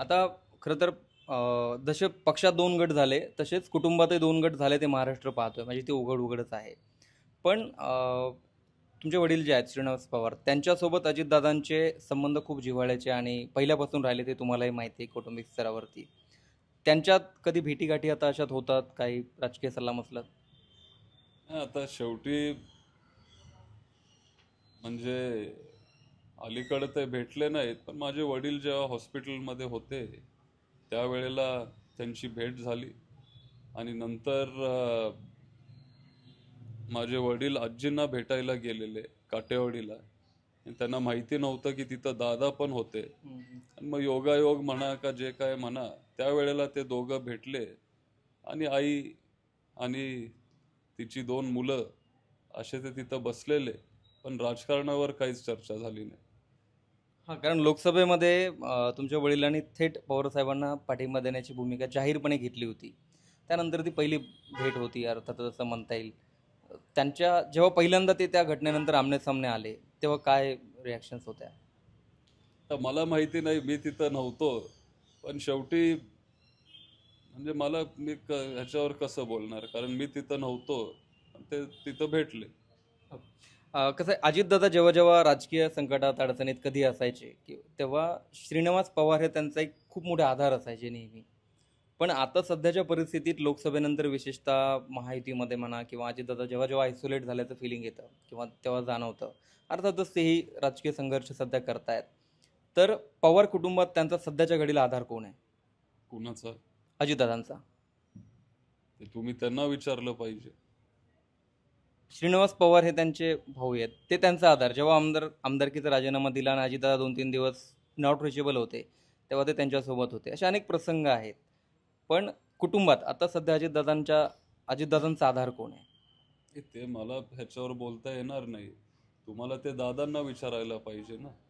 आता खरं तर जसे पक्षात दोन गट झाले तसेच कुटुंबातही दोन गट झाले ते महाराष्ट्र पाहतोय म्हणजे ते उघड उघडच आहे पण तुमचे वडील जे आहेत श्रीनिवास पवार त्यांच्यासोबत अजितदादांचे संबंध खूप जिव्हाळ्याचे आणि पहिल्यापासून राहिले ते तुम्हालाही माहिती आहे कौटुंबिक स्तरावरती त्यांच्यात कधी भेटीगाठी आता अशात होतात काही राजकीय सल्ला मसलात आता शेवटी म्हणजे अलीकडे ते भेटले नाहीत पण माझे वडील जेव्हा हॉस्पिटलमध्ये होते त्यावेळेला त्यांची भेट झाली आणि नंतर माझे वडील आजींना भेटायला गेलेले काटेवाडीला त्यांना माहिती नव्हतं की तिथं दादा पण होते आणि मग योगायोग म्हणा का जे काय म्हणा त्यावेळेला ते दोघं भेटले आणि आई आणि तिची दोन मुलं असे ते तिथं बसलेले पण राजकारणावर काहीच चर्चा झाली नाही हां कारण लोकसभेमध्ये तुमच्या वडिलांनी थेट पवारसाहेबांना पाठिंबा देण्याची भूमिका जाहीरपणे घेतली होती त्यानंतर ती पहिली भेट होती अर्थात असं म्हणता येईल त्यांच्या जेव्हा पहिल्यांदा ते त्या घटनेनंतर आमनेसामने आले तेव्हा काय रिॲक्शन्स होत्या तर मला माहिती नाही मी तिथं नव्हतो पण शेवटी म्हणजे मला मी क ह्याच्यावर कसं बोलणार कारण मी तिथं नव्हतो ते तिथं भेटले हो. कसं आहे अजितदादा जेव्हा जेव्हा राजकीय संकटात अडचणीत कधी असायचे की तेव्हा श्रीनिवास पवार हे त्यांचा एक खूप मोठा आधार असायचे नेहमी पण आता सध्याच्या परिस्थितीत लोकसभेनंतर विशेषतः महायुतीमध्ये म्हणा किंवा अजितदादा जेव्हा जेव्हा आयसोलेट झाल्याचं फिलिंग येतं किंवा तेव्हा जाणवतं अर्थातच तेही राजकीय संघर्ष सध्या करतायत तर पवार कुटुंबात त्यांचा सध्याच्या घडीला आधार कोण आहे कोणाचा अजितदादांचा तुम्ही त्यांना विचारलं पाहिजे श्रीनिवास पवार हे त्यांचे भाऊ आहेत ते त्यांचा आधार जेव्हा आमदार आमदारकीचा राजीनामा दिला आणि अजितदादा दोन तीन दिवस नॉट रिचेबल होते तेव्हा ते त्यांच्यासोबत होते असे अनेक प्रसंग आहेत पण कुटुंबात आता सध्या अजितदादांच्या अजितदादांचा आधार कोण आहे ते मला ह्याच्यावर बोलता येणार नाही तुम्हाला ते दादांना विचारायला पाहिजे ना